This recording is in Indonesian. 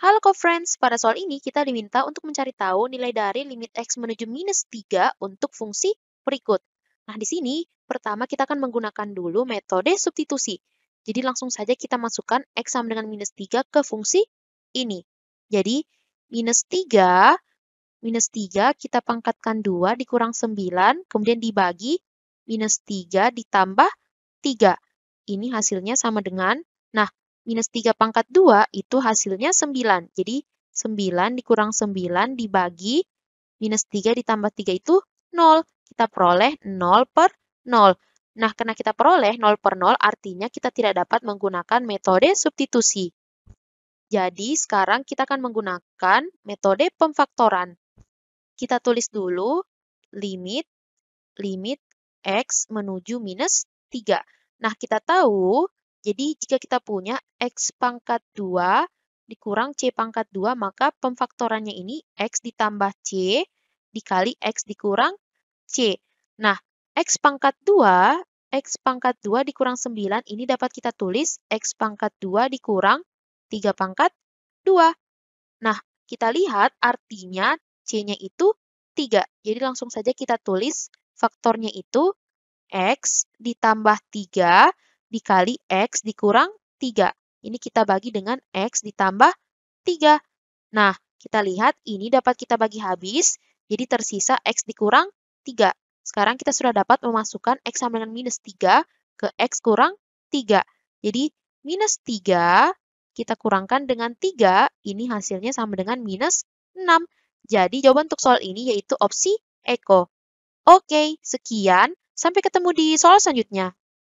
Halo co-friends, pada soal ini kita diminta untuk mencari tahu nilai dari limit X menuju minus 3 untuk fungsi berikut. Nah, di sini pertama kita akan menggunakan dulu metode substitusi. Jadi langsung saja kita masukkan X sama dengan minus 3 ke fungsi ini. Jadi minus 3, minus 3 kita pangkatkan 2 dikurang 9, kemudian dibagi minus 3 ditambah 3. Ini hasilnya sama dengan, nah minus 3 pangkat 2 itu hasilnya 9. Jadi 9 dikurang 9 dibagi minus 3 ditambah 3 itu 0. Kita peroleh 0 per 0. Nah, karena kita peroleh 0 per 0 artinya kita tidak dapat menggunakan metode substitusi. Jadi sekarang kita akan menggunakan metode pemfaktoran. Kita tulis dulu limit limit x menuju minus 3. Nah, kita tahu jadi jika kita punya X pangkat 2 dikurang C pangkat 2, maka pemfaktorannya ini X ditambah C dikali X dikurang C. Nah, X pangkat 2, X pangkat 2 dikurang 9, ini dapat kita tulis X pangkat 2 dikurang 3 pangkat 2. Nah, kita lihat artinya C-nya itu 3. Jadi langsung saja kita tulis faktornya itu X ditambah 3 dikurang dikali X dikurang 3. Ini kita bagi dengan X ditambah 3. Nah, kita lihat ini dapat kita bagi habis, jadi tersisa X dikurang 3. Sekarang kita sudah dapat memasukkan X sama dengan minus 3 ke X kurang 3. Jadi, minus 3 kita kurangkan dengan 3, ini hasilnya sama dengan minus 6. Jadi, jawaban untuk soal ini yaitu opsi Eko. Oke, sekian. Sampai ketemu di soal selanjutnya.